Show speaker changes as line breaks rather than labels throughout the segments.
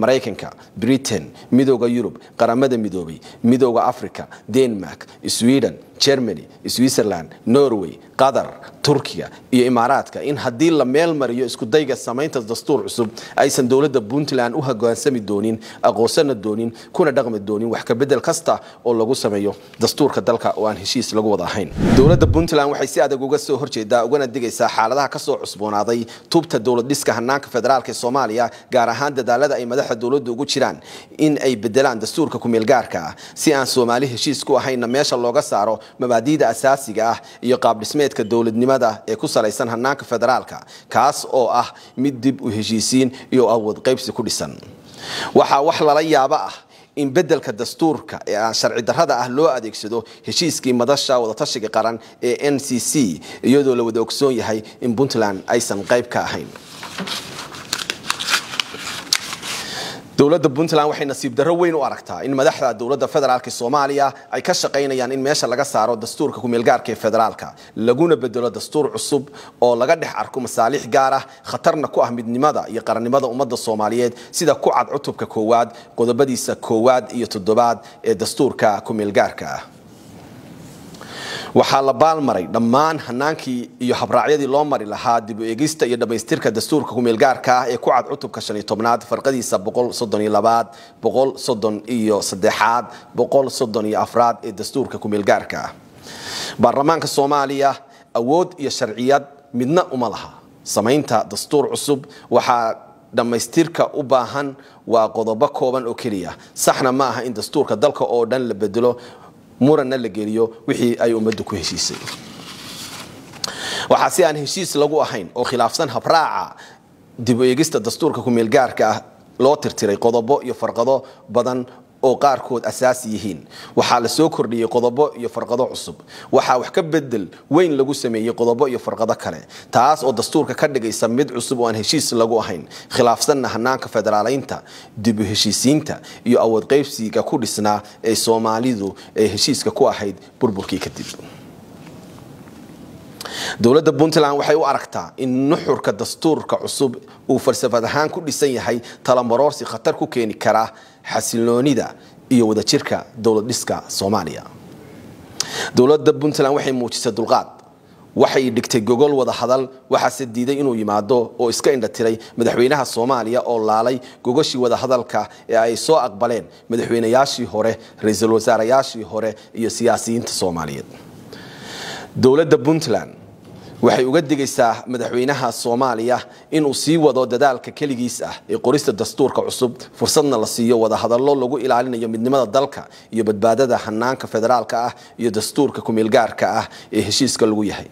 maraykanka britain midooda yurub qaramada midoobay midooda africa denmark sweden germany switzerland norway qatar turkiga iyo imaaraadka in haddii la meel mariyo iskudayga samaynta dastuur cusub aysan dowladda puntland u hogaansami doonin aqoonsana doonin kuna dhaqmi doonin wax kabedel kasta oo lagu sameeyo dastuurka dalka oo aan heshiis lagu wada ahayn dowladda puntland waxay si adag uga soo horjeedaa ugana digaysaa xaaladaha kasoo cusboonaaday tuubta dowladdhiska hanaanka federaalk ee soomaaliya gaar ahaan dadaalada ay madaxda dowladda ugu jiraan in ay bedelaan dastuurka kumeelgaarka ah. si aan soomaali heshiis ku ahaynna meesha looga saaro mabaadiida asaasiga ah iyo qaabdhismeedka dowladnimada ee ku salaysan hanaanka federaalka kaas oo ah mid dib u heshiisiin iyo awood qaybsi ku dhisan waxaa wax lala yaabo ah in bedelka dastuurka ee aan sharci darrada ah loo adeegsado heshiiskii madasha wadatashiga qaran ee n c c iyadoo la wada ogsoon yahay in puntland aysan qayb ka ahayn dowladda puntland waxay nasiib darro weyn u aragtaa in madaxda dowladda federaalka soomaaliya ay ka shaqaynayaan in meesha laga saaro dastuurka kumeelgaarka ee federaalka laguna bedelo dastuur cusub oo laga dhex arko masaalix gaar ah khatarna ku ah midnimada iyo qarannimada ummadda soomaaliyeed sida ku cad cutubka koowaad qodobadiisa koowaad iyo toddobaad ee dastuurka kumeelgaarka ah waxaa la baalmaray dhammaan hanaankii iyo habraacyadii loo mari lahaa dib u eegista iyo dhammaystirka dastuurka kumeelgaarka ah ee ku cad cutubka shan iyo tobnaad farqadiisa boqol soddon iyo labaad boqol soddon iyo saddexaad boqol soddon iyo afraad ee dastuurka kumeelgaarka ah baarlamaanka soomaaliya awood iyo sharciyad midna uma laha samaynta dastuur cusub waxaa dhammaystirka u baahan waa qodobo kooban oo keliya saxna ma aha in dastuurka dalka oo dhan la bedelo muranna la geliyo wixii ay ummadda ku heshiisay waxaa si aan heshiis lagu ahayn oo khilaafsan habraaca dib u eegista dastuurka kumeelgaarka ah loo tirtiray qodobo iyo farqado badan oo qaarkood asaasi yihiin waxaa lasoo kordhiyey qodobo iyo farqado cusub waxaa wax ka bedel weyn lagu sameeyey qodobo iyo farqado kale taas oo dastuurka ka dhigaysa mid cusub oo aan heshiis lagu ahayn khilaafsanna hanaanka federaalaynta dib u heshiisiinta iyo awood qaybsiga ku dhisnaa ee soomaalidu ee heshiiska ku ahayd burburkii kadib dowladda puntland waxay u aragtaa in nuxurka dastuurka cusub uu falsafad ahaan ku dhisan yahay talamarorsi khatar ku keeni kara xasiloonida iyo wadajirka dowladdhiska soomaaliya dowladda puntland waxay muujisay dulqaad waxay dhigtay gogol wadahadal waxaase diiday inuu yimaado oo iska indhatiray madaxweynaha soomaaliya oo laalay gogoshii wadahadalka ee ay soo aqbaleen madaxweynayaashii hore ra-iisul wasaarayaashii hore iyo siyaasiyiinta soomaaliyeed dowladda puntland waxay uga digaysaa madaxweynaha soomaaliya inuu sii wado dadaalka keligiis ah ee qorista dastuurka cusub fursadna la siiyo wadahadallo lagu ilaalinayo midnimada dalka iyo badbaadada hanaanka federaalka ah iyo dastuurka kumeelgaarka ah ee heshiiska lagu yahay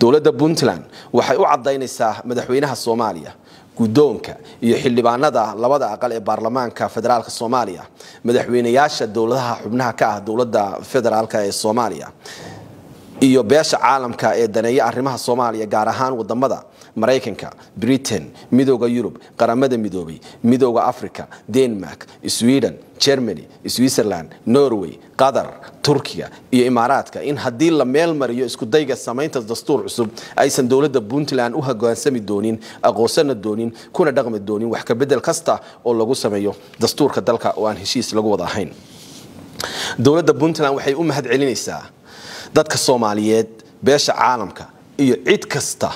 dowladda puntland waxay u caddaynaysaa madaxweynaha soomaaliya guddoonka iyo xildhibaanada labada aqal ee baarlamaanka federaalka soomaaliya madaxweynayaasha dowladaha xubnaha ka ah dowladda federaalk ee soomaaliya iyo beesha caalamka ee daneeya arrimaha soomaaliya gaar ahaan wadamada maraykanka britain midooda yurub qaramada midoobay midooda africa denmark sweden germany switzerland norway qatar turkiya iyo imaaraadka in haddii la meel mariyo iskudayga samaynta dastuur cusub aysan dowladda puntland u hogaansami doonin aqoonsana doonin kuna dhaqmi doonin wax kabedel kasta oo lagu sameeyo dastuurka dalka oo aan heshiis lagu wada ahayn dowlada puntland waxay u mahad dadka soomaaliyeed beesha caalamka iyo cid kasta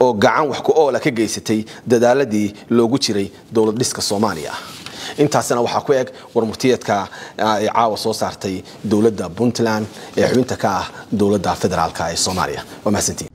oo gacan wax ku oola ka geysatay dadaaladii loogu jiray dowlad dhiska soomaaliya intaasina waxaa ku eg warmurtiyeedka ay ah, caawa soo saartay dowladda puntland ee xubinta ka ah dowladda federaalk ee soomaaliya waa mahadsantiin